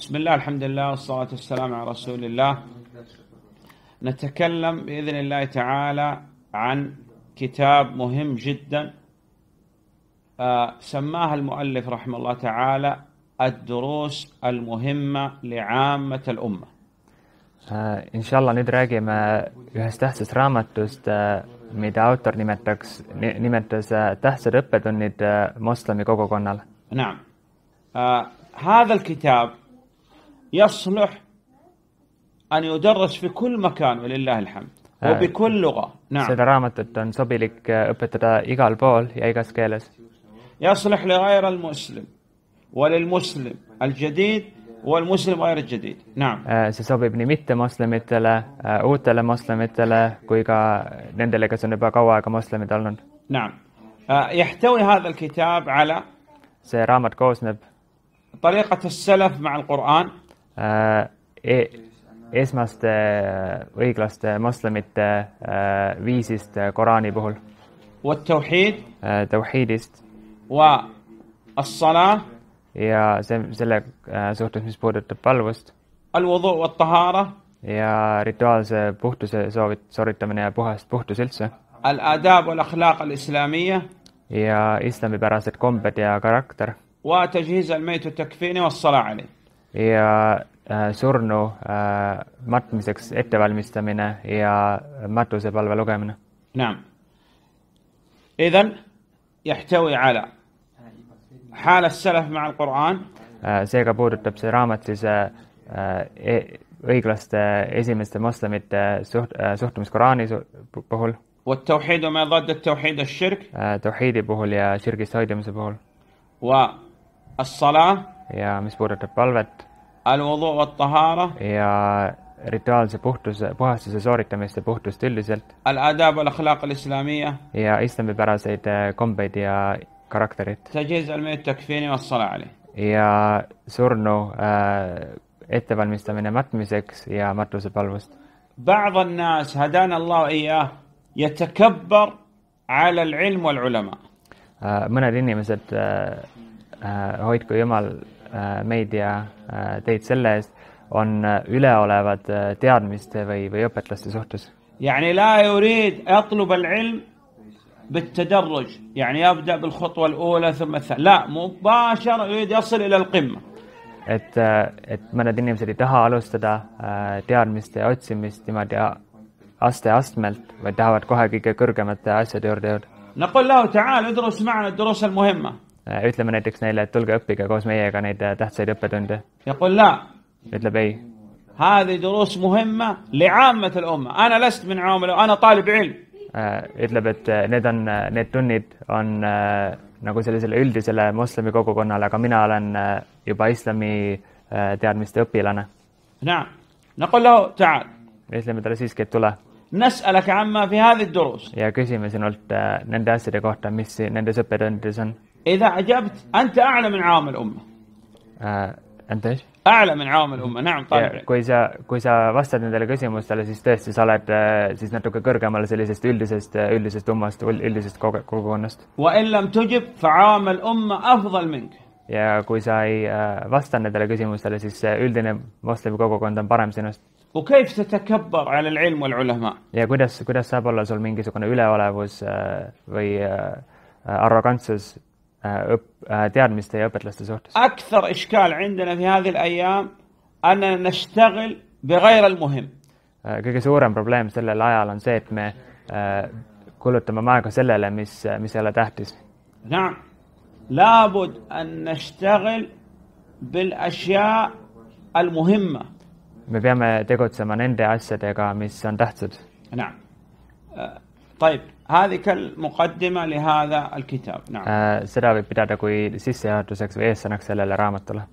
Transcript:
بسم الله الحمد لله والصلاة والسلام على رسول الله نتكلم بإذن الله تعالى عن كتاب مهم جدا آه، سماه المؤلف رحمه الله تعالى الدروس المهمة لعامة الأمة آه، إن شاء الله ندراجي ما tähtsast raamatust, mida autor nimetaks, nimetas tähtsad õppetunnid moslemi kogukonnale. نعم. آه، هذا الكتاب يصلح أن يدرس في كل مكان ولله الحمد وبكل لغة نعم äh, يصلح لغير المسلم وللمسلم الجديد والمسلم غير الجديد نعم äh, see sobib nii mitte moslemitele äh, uutele moslemitele kui ka nendele kes on juba kaua نعم يحتوي هذا الكتاب على see raamat طريقة السلف مع القرآن Äh, e esmaste äh, õiglaste moslemite äh, viisist Koraani puhul. Tauhidist. ja see, selle suhtes, mis puudutab palvust. ja rituaalse puhtuse soovit-, sooritamine ja puhas, puhtus üldse. ja islamipärased kombed ja karakter. وتجهيز الميت والتكفين والصلاة عليه ja äh, surnu äh, matmiseks ettevalmistamine ja matusepalve lugemine. Naam. Idan yahtawi ala haal as-salaf ma al-Qur'an. Äh, seega puudutab see raamat siis e, õiglaste esimeste moslemite suht-, suhtumist Koraani puhul. والتوحيد وما ضد التوحيد الشرك توحيد بهول يا شرك سايدم سبهول والصلاة ja mis puudutab palvet. ja rituaalse puhtuse, puhastuse sooritamist ja puhtust üldiselt. ja islamipäraseid äh, kombeid ja karakterit. ja surnu äh, ettevalmistamine matmiseks ja matusepalvust. بعض الناس هدانا الله إياه يتكبر على العلم والعلماء. mõned inimesed äh, äh hoidku Jumal Äh, meedia äh, teid selle eest, on äh, üleolevad teadmiste või, või õpetlaste suhtes. يعني لا يريد أطلب العلم بالتدرج يعني يبدأ بالخطوة الأولى ثم الثانية لا مباشرة يريد يصل إلى القمة et, et mõned inimesed ei taha alustada teadmiste otsimist niimoodi aste-astmelt, vaid tahavad kohe kõige kõrgemate asjade juurde jõuda. نقول له تعال ادرس معنا الدروس المهمة Äh, ütleme näiteks neile, et tulge õppige koos meiega neid äh, tähtsaid õppetunde. ütleb ei. هذه دروس مهمة لعامة الأمة أنا لست من عامة أنا طالب علم ütleb, et äh, need on, need tunnid on äh, nagu sellisele üldisele moslemi kogukonnale, aga mina olen äh, juba islami äh, teadmiste õpilane. ütleme talle siiski, et tule. ja küsime sinult nende asjade kohta, mis nendes õppetundides on إذا أعجبت أنت أعلى من عوام الأمة äh, ent ees Hääle min aamel umme, näem talvel. kui sa, kui sa vastad nendele küsimustele, siis tõesti, sa oled siis natuke kõrgemal sellisest üldisest, üldisest ummast, üldisest kogukonnast. ja kui sa ei vasta nendele küsimustele, siis üldine moslemi kogukond on parem sinust. ja kuidas, kuidas saab olla sul mingisugune üleolevus või arrogantsus أب... تيارميستي يا أبتلست زورتس أكثر إشكال عندنا في هذه الأيام أننا نشتغل بغير المهم äh, kõige suurem probleem sellel ajal on see, et me äh, kulutame aega sellele, mis, mis ei ole tähtis. نعم لابد أن نشتغل بالأشياء المهمة me peame tegutsema nende asjadega, mis on tähtsad. نعم äh, طيب هذه كالمقدمة لهذا الكتاب نعم äh, seda võib pidada kui sissejuhatuseks või eessõnaks sellele raamatule